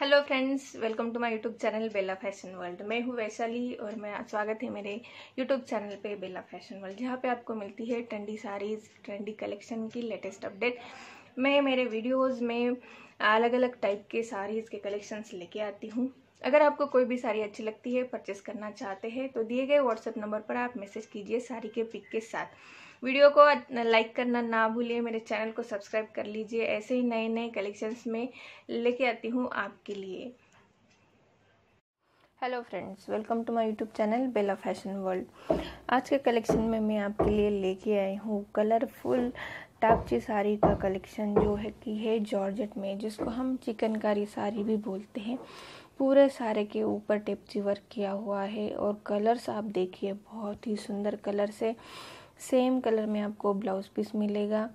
hello friends welcome to my YouTube channel Bela fashion world मैं हूँ वैशाली और मैं स्वागत है मेरे यूट्यूब चैनल पे बेला फैशन वर्ल्ड जहाँ पे आपको मिलती है ट्रेंडी साड़ीज़ ट्रेंडी कलेक्शन की लेटेस्ट अपडेट मैं मेरे वीडियोस में अलग अलग टाइप के साड़ीज़ के कलेक्शंस लेके आती हूँ अगर आपको कोई भी साड़ी अच्छी लगती है परचेस करना चाहते हैं तो दिए गए व्हाट्सएप नंबर पर आप मैसेज कीजिए साड़ी के पिक के साथ वीडियो को लाइक करना ना भूलिए मेरे चैनल को सब्सक्राइब कर लीजिए ऐसे ही नए नए कलेक्शंस में लेके आती हूँ आपके लिए hello friends welcome to my YouTube channel Bela fashion world आज के कलेक्शन में मैं आपके लिए लेके आई हूँ कलरफुल टापची साड़ी का कलेक्शन जो है कि है जॉर्जेट में जिसको हम चिकनकारी साड़ी भी बोलते हैं पूरे सारे के ऊपर टेपची वर्क किया हुआ है और कलर्स आप देखिए बहुत ही सुंदर कलर से सेम कलर में आपको ब्लाउज़ पीस मिलेगा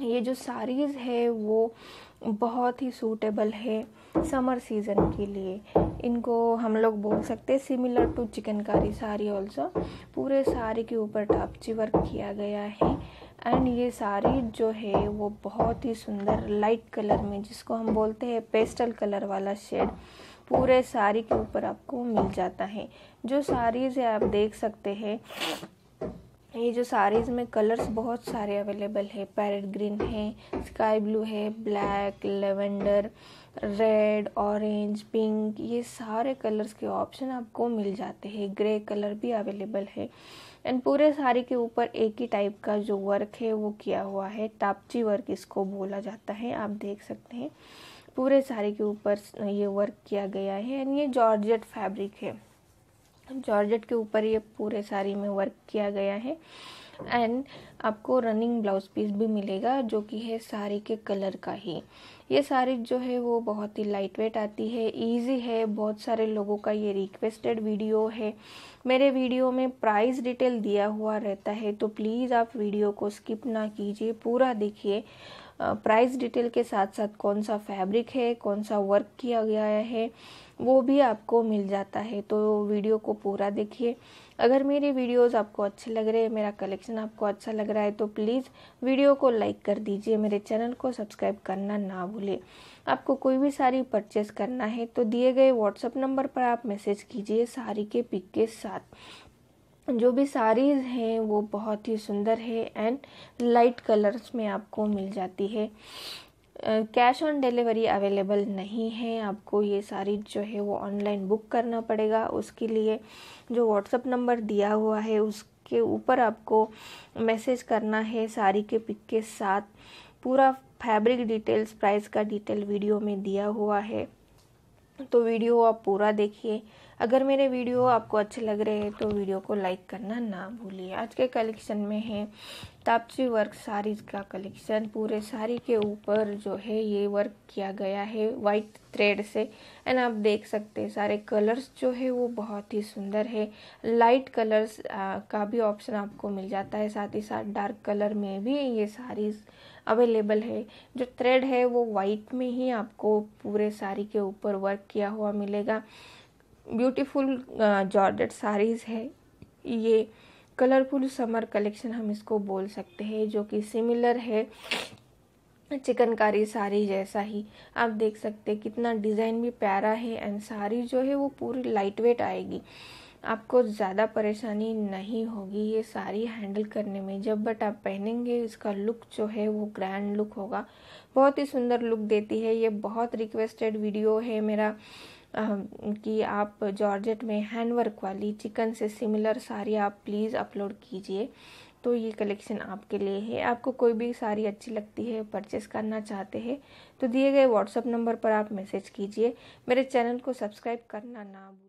ये जो साड़ीज़ है वो बहुत ही सूटेबल है समर सीज़न के लिए इनको हम लोग बोल सकते हैं similar to chikankari sari also पूरे साड़ी के ऊपर टापची वर्क किया गया है एंड ये साड़ी जो है वो बहुत ही सुंदर लाइट कलर में जिसको हम बोलते हैं पेस्टल कलर वाला शेड पूरे साड़ी के ऊपर आपको मिल जाता है जो साड़ीज़ है आप देख सकते हैं ये जो साड़ीज़ में कलर्स बहुत सारे अवेलेबल है पैरेट ग्रीन है स्काई ब्लू है black lavender red orange pink ये सारे कलर्स के ऑप्शन आपको मिल जाते हैं ग्रे कलर भी अवेलेबल है एंड पूरे साड़ी के ऊपर एक ही टाइप का जो वर्क है वो किया हुआ है टापची वर्क इसको बोला जाता है आप देख सकते हैं पूरे साड़ी के ऊपर ये वर्क किया गया है एंड ये जॉर्जेट फैब्रिक है जॉर्जेट के ऊपर ये पूरे साड़ी में वर्क किया गया है एंड आपको रनिंग ब्लाउज पीस भी मिलेगा जो कि है साड़ी के कलर का ही ये साड़ी जो है वो बहुत ही लाइट वेट आती है इजी है बहुत सारे लोगों का ये रिक्वेस्टेड वीडियो है मेरे वीडियो में प्राइस डिटेल दिया हुआ रहता है तो प्लीज़ आप वीडियो को स्किप ना कीजिए पूरा देखिए प्राइस डिटेल के साथ साथ कौन सा फैब्रिक है कौन सा वर्क किया गया है वो भी आपको मिल जाता है तो वीडियो को पूरा देखिए अगर मेरे वीडियोस आपको अच्छे लग रहे हैं मेरा कलेक्शन आपको अच्छा लग रहा है तो प्लीज़ वीडियो को लाइक कर दीजिए मेरे चैनल को सब्सक्राइब करना ना भूलें आपको कोई भी साड़ी परचेस करना है तो दिए गए व्हाट्सअप नंबर पर आप मैसेज कीजिए साड़ी के पिक के साथ जो भी साड़ीज़ हैं वो बहुत ही सुंदर है एंड लाइट कलर्स में आपको मिल जाती है कैश ऑन डिलीवरी अवेलेबल नहीं है आपको ये सारी जो है वो ऑनलाइन बुक करना पड़ेगा उसके लिए जो व्हाट्सअप नंबर दिया हुआ है उसके ऊपर आपको मैसेज करना है साड़ी के पिक के साथ पूरा फैब्रिक डिटेल्स प्राइस का डिटेल वीडियो में दिया हुआ है तो वीडियो आप पूरा देखिए अगर मेरे वीडियो आपको अच्छे लग रहे हैं तो वीडियो को लाइक करना ना भूलिए आज के कलेक्शन में है तापसी वर्क साड़ीज का कलेक्शन पूरे साड़ी के ऊपर जो है ये वर्क किया गया है वाइट थ्रेड से एंड आप देख सकते हैं सारे कलर्स जो है वो बहुत ही सुंदर है लाइट कलर्स का भी ऑप्शन आपको मिल जाता है साथ ही साथ डार्क कलर में भी ये साड़ीज़ अवेलेबल है जो थ्रेड है वो वाइट में ही आपको पूरे साड़ी के ऊपर वर्क किया हुआ मिलेगा ब्यूटीफुल जॉर्जेट साड़ीज़ है ये कलरफुल समर कलेक्शन हम इसको बोल सकते हैं जो कि सिमिलर है चिकनकारी साड़ी जैसा ही आप देख सकते हैं कितना डिज़ाइन भी प्यारा है एंड साड़ी जो है वो पूरी लाइट वेट आएगी आपको ज़्यादा परेशानी नहीं होगी ये साड़ी हैंडल करने में जब बट आप पहनेंगे इसका लुक जो है वो ग्रैंड लुक होगा बहुत ही सुंदर लुक देती है ये बहुत रिक्वेस्टेड वीडियो है मेरा कि आप जॉर्जेट में हैंड वर्क वाली चिकन से सिमिलर साड़ी आप प्लीज़ अपलोड कीजिए तो ये कलेक्शन आपके लिए है आपको कोई भी साड़ी अच्छी लगती है परचेस करना चाहते हैं तो दिए गए व्हाट्सअप नंबर पर आप मैसेज कीजिए मेरे चैनल को सब्सक्राइब करना ना भूलें